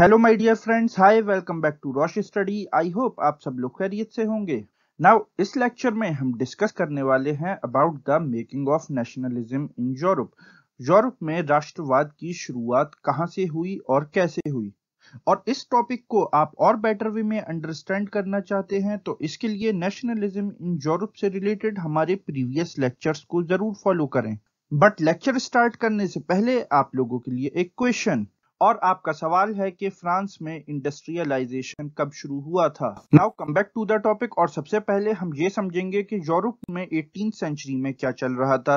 hello my dear friends hi welcome back to Rosh Study I hope आप सब लोग खैरियत से होंगे नाउ इस लेक्चर में हम डिस्कस करने वाले हैं about the making of nationalism in Europe Europe में राष्ट्रवाद की शुरुआत कहां से हुई और कैसे हुई और इस टॉपिक को आप और बेटर वे में अंडरस्टैंड करना चाहते हैं तो इसके लिए नेशनलिज्म इन यूरोप से रिलेटेड हमारे प्रीवियस लेक्चर्स को जरूर फॉलो करें बट लेक्चर स्टार्ट करने से पहले आप लोगों के लिए एक क्वेश्चन और आपका सवाल है कि फ्रांस में इंडस्ट्रियलाइजेशन कब शुरू हुआ था now come back to the topic और सबसे पहले हम ये समझेंगे कि यूरोप में एटीन सेंचुरी में क्या चल रहा था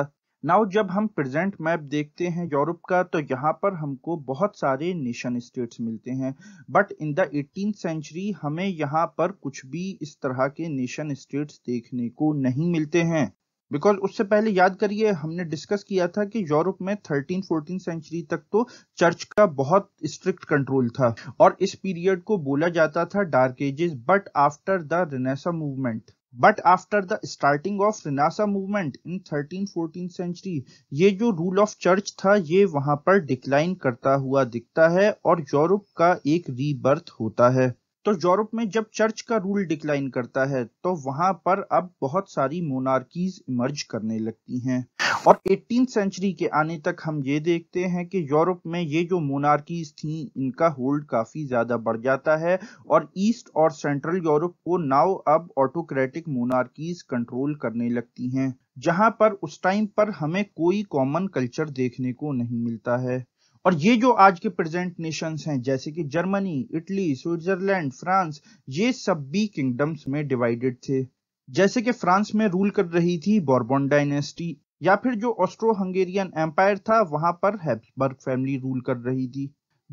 नाउ जब हम प्रेजेंट मैप देखते हैं यूरोप का तो यहाँ पर हमको बहुत सारे नेशन स्टेट्स मिलते हैं but in the eighteen century हमें यहाँ पर कुछ भी इस तरह के नेशन स्टेट्स देखने को नहीं मिलते हैं बिकॉज उससे पहले याद करिए हमने डिस्कस किया था कि यूरोप में थर्टीन फोर्टीन सेंचुरी तक तो चर्च का बहुत स्ट्रिक्ट कंट्रोल था और इस पीरियड को बोला जाता था dark ages but after the renaissance movement but after the starting of renaissance movement in thirteen fourteen century ये जो रूल ऑफ चर्च था ये वहां पर डिक्लाइन करता हुआ दिखता है और यूरोप का एक रीबर्थ होता है तो यूरोप में जब चर्च का रूल डिक्लाइन करता है तो वहां पर अब बहुत सारी मोनार्कीज इमर्ज करने लगती हैं और 18 सेंचुरी के आने तक हम ये देखते हैं कि यूरोप में ये जो मोनार्कीज थी इनका होल्ड काफी ज्यादा बढ़ जाता है और ईस्ट और सेंट्रल यूरोप को नाव अब ऑटोक्रेटिक मोनार्कीज कंट्रोल करने लगती हैं जहां पर उस टाइम पर हमें कोई कॉमन कल्चर देखने को नहीं मिलता है और ये जो आज के प्रेजेंट नेशंस हैं जैसे कि जर्मनी इटली स्विट्जरलैंड फ्रांस ये सब भी किंगडम्स में डिवाइडेड थे जैसे कि फ्रांस में रूल कर रही थी बॉर्बोन डायनेस्टी या फिर जो ऑस्ट्रो हंगेरियन एम्पायर था वहां पर हैब्सबर्ग फैमिली रूल कर रही थी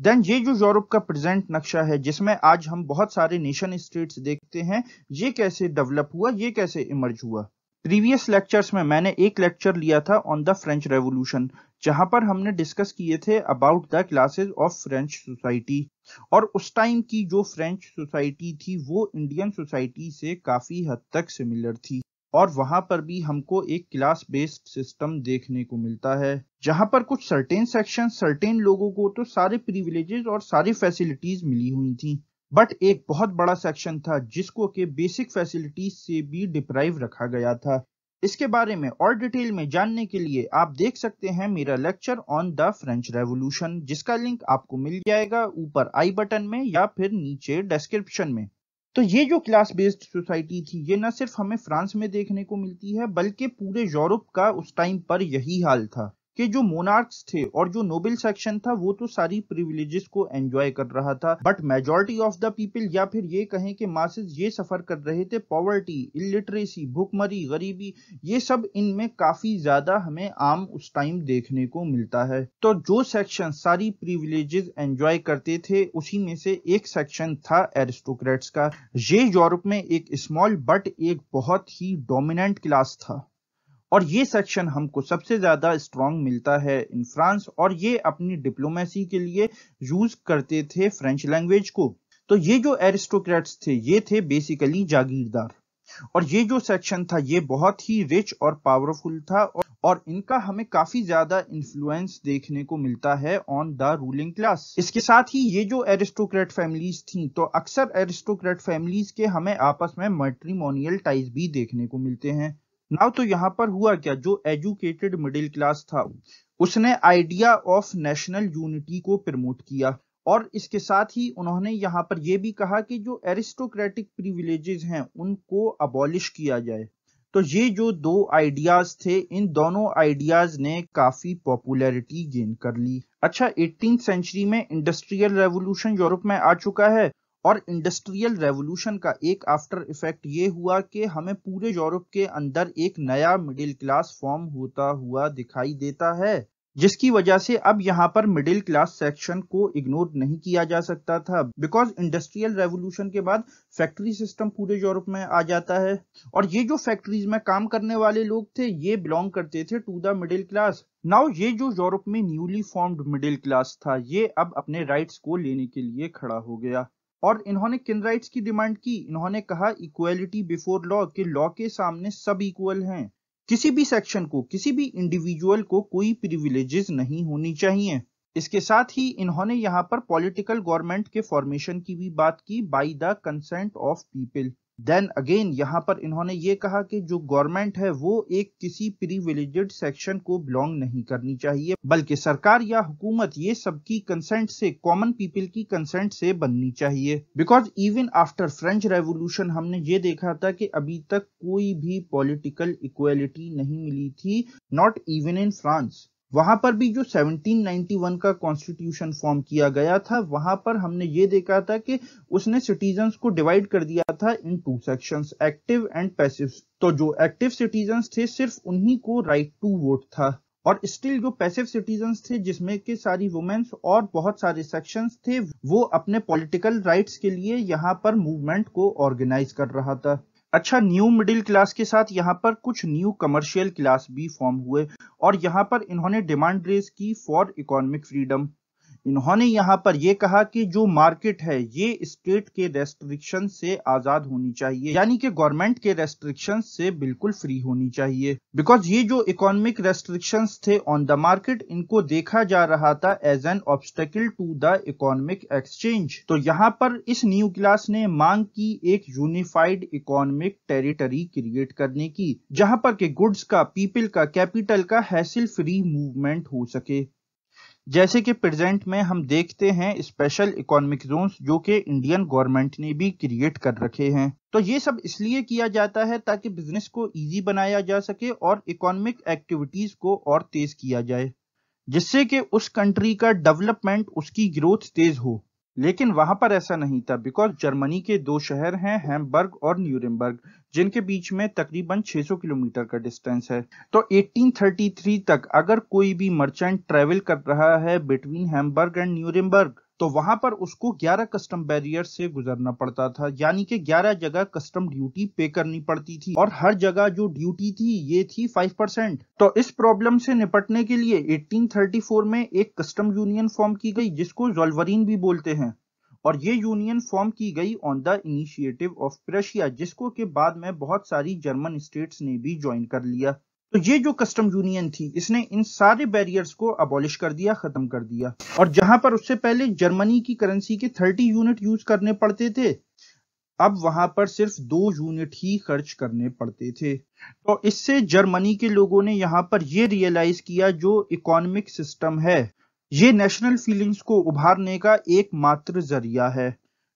देन ये जो यूरोप का प्रेजेंट नक्शा है जिसमें आज हम बहुत सारे नेशन स्टेट्स देखते हैं ये कैसे डेवलप हुआ ये कैसे इमर्ज हुआ प्रीवियस लेक्चर्स में मैंने एक लेक्चर लिया था ऑन द फ्रेंच रेवोल्यूशन जहां पर हमने डिस्कस किए थे about the classes of French society और उस टाइम की जो फ्रेंच सोसाइटी थी वो इंडियन सोसाइटी से काफी हद तक सिमिलर थी और वहां पर भी हमको एक क्लास बेस्ड सिस्टम देखने को मिलता है जहां पर कुछ सर्टेन सेक्शन सर्टेन लोगों को तो सारे प्रिविलेजेस और सारी फैसिलिटीज मिली हुई थी बट एक बहुत बड़ा सेक्शन था जिसको के बेसिक फैसिलिटीज से भी डिप्राइव रखा गया था इसके बारे में और डिटेल में जानने के लिए आप देख सकते हैं मेरा lecture on the French revolution जिसका लिंक आपको मिल जाएगा ऊपर आई बटन में या फिर नीचे डिस्क्रिप्शन में तो ये जो क्लास बेस्ड सोसाइटी थी ये न सिर्फ हमें फ्रांस में देखने को मिलती है बल्कि पूरे यूरोप का उस टाइम पर यही हाल था कि जो मोनार्क्स थे और जो नोबेल सेक्शन था वो तो सारी प्रिविलेजेस को एंजॉय कर रहा था but majority of the people या फिर ये कहें कि मासेस ये सफर कर रहे थे पॉवर्टी इलिटरेसी भुखमरी गरीबी ये सब इनमें काफी ज्यादा हमें आम उस टाइम देखने को मिलता है तो जो सेक्शन सारी प्रिविलेजेस एंजॉय करते थे उसी में से एक सेक्शन था एरिस्टोक्रेट्स का ये यूरोप में एक स्मॉल बट एक बहुत ही डोमिनेंट क्लास था और ये सेक्शन हमको सबसे ज़्यादा स्ट्रांग मिलता है इन फ्रांस और ये अपनी डिप्लोमेसी के लिए यूज करते थे फ्रेंच लैंग्वेज को तो ये जो एरिस्टोक्रेट्स थे ये थे बेसिकली जागीरदार और ये जो सेक्शन था ये बहुत ही रिच और पावरफुल था और, और इनका हमें काफी ज्यादा इन्फ्लुएंस देखने को मिलता है ऑन द रूलिंग क्लास इसके साथ ही ये जो एरिस्टोक्रेट फैमिलीज थी तो अक्सर एरिस्टोक्रेट फैमिलीज के हमें आपस में मट्रीमोनियल टाइज भी देखने को मिलते हैं नाउ तो यहाँ पर हुआ क्या जो एजुकेटेड मिडिल क्लास था उसने आइडिया ऑफ नेशनल यूनिटी को प्रमोट किया और इसके साथ ही उन्होंने यहाँ पर यह भी कहा कि जो एरिस्टोक्रेटिक प्रिविलेजेस हैं उनको अबॉलिश किया जाए तो ये जो दो आइडियाज थे इन दोनों आइडियाज ने काफी पॉपुलैरिटी गेन कर ली अच्छा एटीन सेंचुरी में इंडस्ट्रियल रेवोल्यूशन यूरोप में आ चुका है और इंडस्ट्रियल रेवोल्यूशन का एक आफ्टर इफेक्ट ये हुआ कि हमें पूरे यूरोप के अंदर एक नया मिडिल क्लास फॉर्म होता हुआ दिखाई देता है जिसकी वजह से अब यहाँ पर मिडिल क्लास सेक्शन को इग्नोर नहीं किया जा सकता था बिकॉज इंडस्ट्रियल रेवोल्यूशन के बाद फैक्ट्री सिस्टम पूरे यूरोप में आ जाता है और ये जो फैक्ट्रीज में काम करने वाले लोग थे ये बिलोंग करते थे to the middle class now ये जो यूरोप में न्यूली फॉर्म्ड मिडिल क्लास था ये अब अपने राइट्स को लेने के लिए खड़ा हो गया और इन्होंने किन राइट्स की डिमांड की इन्होंने कहा इक्वेलिटी बिफोर लॉ कि लॉ के सामने सब इक्वल हैं किसी भी सेक्शन को किसी भी इंडिविजुअल को कोई प्रिविलेजेस नहीं होनी चाहिए इसके साथ ही इन्होंने यहाँ पर पॉलिटिकल गवर्नमेंट के फॉर्मेशन की भी बात की by the consent of people then again यहाँ पर इन्होंने ये कहा कि जो गवर्नमेंट है वो एक किसी प्रिविलेजेड सेक्शन को बिलोंग नहीं करनी चाहिए बल्कि सरकार या हुकूमत ये सबकी कंसेंट से कॉमन पीपल की कंसेंट से बननी चाहिए because even after French revolution हमने ये देखा था कि अभी तक कोई भी पॉलिटिकल इक्वलिटी नहीं मिली थी नॉट इवन इन फ्रांस वहां पर भी जो 1791 का कॉन्स्टिट्यूशन फॉर्म किया गया था वहां पर हमने ये देखा था कि उसने सिटीजन को डिवाइड कर दिया था in two sections active and passive तो जो एक्टिव सिटीजन थे सिर्फ उन्हीं को राइट टू वोट था और स्टिल जो पैसिव सिटीजन थे जिसमें के सारी वुमेन्स और बहुत सारे सेक्शंस थे वो अपने पॉलिटिकल राइट्स के लिए यहाँ पर मूवमेंट को ऑर्गेनाइज कर रहा था अच्छा न्यू मिडिल क्लास के साथ यहाँ पर कुछ न्यू कमर्शियल क्लास भी फॉर्म हुए और यहाँ पर इन्होंने डिमांड रेज की फॉर इकोनॉमिक फ्रीडम इन्होंने यहां पर यह कहा कि जो मार्केट है ये स्टेट के रेस्ट्रिक्शन से आजाद होनी चाहिए यानी कि गवर्नमेंट के रेस्ट्रिक्शन से बिल्कुल फ्री होनी चाहिए बिकॉज ये जो इकोनॉमिक रेस्ट्रिक्शन थे ऑन द मार्केट इनको देखा जा रहा था as an obstacle to the economic exchange तो यहाँ पर इस न्यू क्लास ने मांग की एक यूनिफाइड इकोनॉमिक टेरिटरी क्रिएट करने की जहाँ पर के गुड्स का पीपल का कैपिटल का हैसिल फ्री मूवमेंट हो सके जैसे कि प्रेजेंट में हम देखते हैं स्पेशल इकोनॉमिक जोन्स जो कि इंडियन गवर्नमेंट ने भी क्रिएट कर रखे हैं तो ये सब इसलिए किया जाता है ताकि बिजनेस को इजी बनाया जा सके और इकोनॉमिक एक्टिविटीज को और तेज किया जाए जिससे कि उस कंट्री का डेवलपमेंट उसकी ग्रोथ तेज हो लेकिन वहां पर ऐसा नहीं था बिकॉज जर्मनी के दो शहर हैं हैमबर्ग और न्यूरमबर्ग जिनके बीच में तकरीबन 600 किलोमीटर का डिस्टेंस है तो 1833 तक अगर कोई भी मर्चेंट ट्रेवल कर रहा है बिटवीन हैमबर्ग एंड न्यूरिमबर्ग तो वहां पर उसको 11 कस्टम बैरियर से गुजरना पड़ता था यानी कि 11 जगह कस्टम ड्यूटी पे करनी पड़ती थी और हर जगह जो ड्यूटी थी ये थी 5 परसेंट तो इस प्रॉब्लम से निपटने के लिए 1834 में एक कस्टम यूनियन फॉर्म की गई जिसको जोलवरीन भी बोलते हैं और ये यूनियन फॉर्म की गई on the initiative of Prussia जिसको के बाद में बहुत सारी जर्मन स्टेट्स ने भी ज्वाइन कर लिया तो ये जो कस्टम यूनियन थी इसने इन सारे बैरियर्स को अबॉलिश कर दिया खत्म कर दिया और जहां पर उससे पहले जर्मनी की करेंसी के 30 यूनिट यूज करने पड़ते थे अब वहां पर सिर्फ दो यूनिट ही खर्च करने पड़ते थे तो इससे जर्मनी के लोगों ने यहाँ पर यह रियलाइज किया जो इकोनॉमिक सिस्टम है ये नेशनल फीलिंग्स को उभारने का एकमात्र जरिया है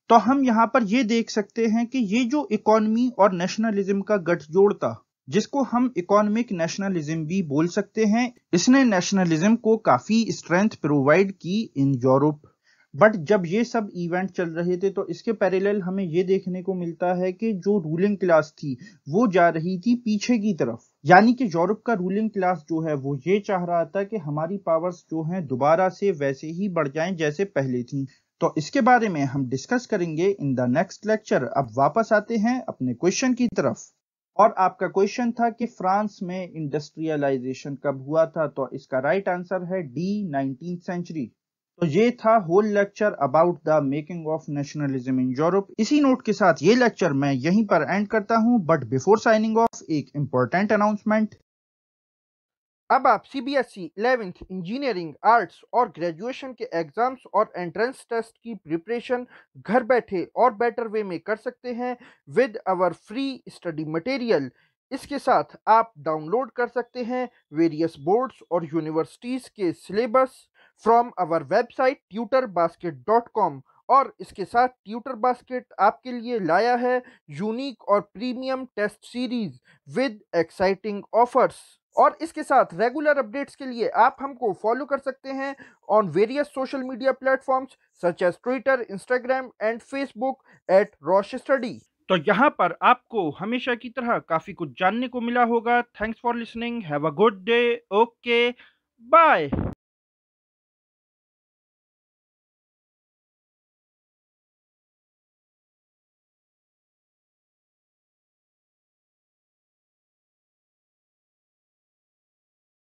तो हम यहाँ पर ये देख सकते हैं कि ये जो इकोनमी और नेशनलिज्म का गठजोड़ था जिसको हम इकोनॉमिक नेशनलिज्म भी बोल सकते हैं इसने नेशनलिज्म को काफी स्ट्रेंथ प्रोवाइड की इन यूरोप बट जब ये सब इवेंट चल रहे थे तो इसके पैरेलल हमें ये देखने को मिलता है कि जो रूलिंग क्लास थी वो जा रही थी पीछे की तरफ यानी कि यूरोप का रूलिंग क्लास जो है वो ये चाह रहा था कि हमारी पावर्स जो हैं दोबारा से वैसे ही बढ़ जाएं जैसे पहले थी तो इसके बारे में हम डिस्कस करेंगे इन द नेक्स्ट लेक्चर अब वापस आते हैं अपने क्वेश्चन की तरफ और आपका क्वेश्चन था कि फ्रांस में इंडस्ट्रियलाइजेशन कब हुआ था तो इसका राइट आंसर है डी नाइनटीन सेंचुरी तो ये था whole lecture about the making of nationalism in Europe इसी नोट के साथ ये लेक्चर मैं यहीं पर एंड करता हूं बट बिफोर साइनिंग ऑफ एक इंपॉर्टेंट अनाउंसमेंट अब आप C B S E eleventh engineering arts और ग्रेजुएशन के एग्जाम्स और एंट्रेंस टेस्ट की प्रिपरेशन घर बैठे और बेटर वे में कर सकते हैं with our free study material इसके साथ आप डाउनलोड कर सकते हैं वेरियस बोर्ड्स और यूनिवर्सिटीज़ के syllabus from our website Tutor Basket dot com और इसके साथ ट्यूटर बास्केट आपके लिए लाया है यूनिक और premium test series with exciting offers और इसके साथ रेगुलर अपडेट्स के लिए आप हमको फॉलो कर सकते हैं on various social media platforms such as Twitter Instagram and Facebook at Rosh Study तो यहाँ पर आपको हमेशा की तरह काफ़ी कुछ जानने को मिला होगा thanks for listening have a good day okay bye